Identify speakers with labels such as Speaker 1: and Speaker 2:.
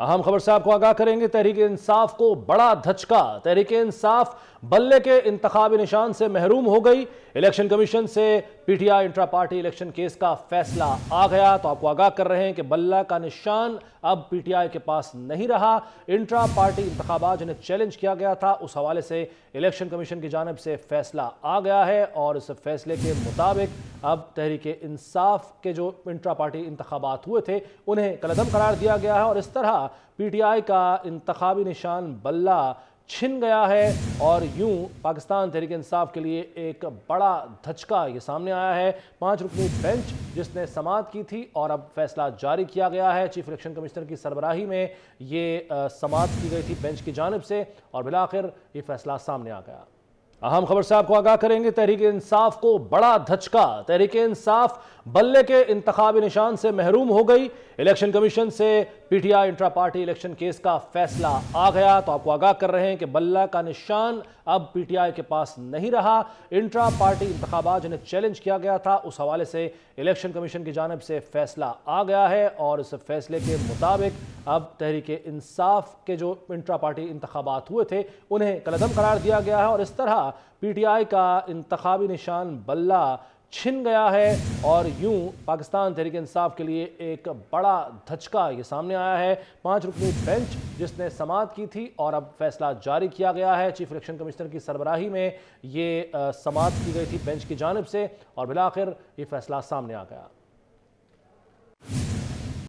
Speaker 1: अहम खबर से आपको आगाह करेंगे तहरीक इंसाफ को बड़ा धचका तहरीक इंसाफ बल्ले के इंतबी निशान से महरूम हो गई इलेक्शन कमीशन से PTI intra party election case का फैसला आ गया तो आपको आगाह कर रहे हैं कि बल्ला का निशान अब पीटीआई के पास नहीं रहा इंट्रा पार्टी इंतबात जिन्हें चैलेंज किया गया था उस हवाले से इलेक्शन कमीशन की जानब से फैसला आ गया है और इस फैसले के मुताबिक अब तहरीक इंसाफ के जो इंट्रा पार्टी इंतबात हुए थे उन्हें कलदम करार दिया गया है और इस तरह पी टी आई का इंतबी निशान बल्ला छिन गया है और यूं पाकिस्तान तहरीक इंसाफ के लिए एक बड़ा धचका ये सामने आया है पाँच रुकनी बेंच जिसने समात की थी और अब फैसला जारी किया गया है चीफ इलेक्शन कमिश्नर की सरबराही में ये समाप्त की गई थी बेंच की जानब से और बिलाखिर ये फैसला सामने आ गया अहम खबर से आपको आगाह करेंगे तहरीक इंसाफ को बड़ा धचका तहरीक इंसाफ बल्ले के इंतबी निशान से महरूम हो गई इलेक्शन कमीशन से PTI intra party election case का फैसला आ गया तो आपको आगाह कर रहे हैं कि बल्ला का निशान अब पीटीआई के पास नहीं रहा इंट्रा पार्टी इंतबा जिन्हें चैलेंज किया गया था उस हवाले से इलेक्शन कमीशन की जानब से फैसला आ गया है और इस फैसले के मुताबिक अब तहरीक इंसाफ के जो इंट्रा पार्टी इंतबात हुए थे उन्हें कलदम करार दिया गया है और इस तरह पी टी आई का इंतबी निशान बल्ला छिन गया है और यूं पाकिस्तान तहरीक इंसाफ के लिए एक बड़ा धचका ये सामने आया है पांच रुकनी बेंच जिसने समात की थी और अब फैसला जारी किया गया है चीफ इलेक्शन कमिश्नर की सरबराही में ये समात की गई थी बेंच की जानब से और बिलाखिर ये फैसला सामने आ गया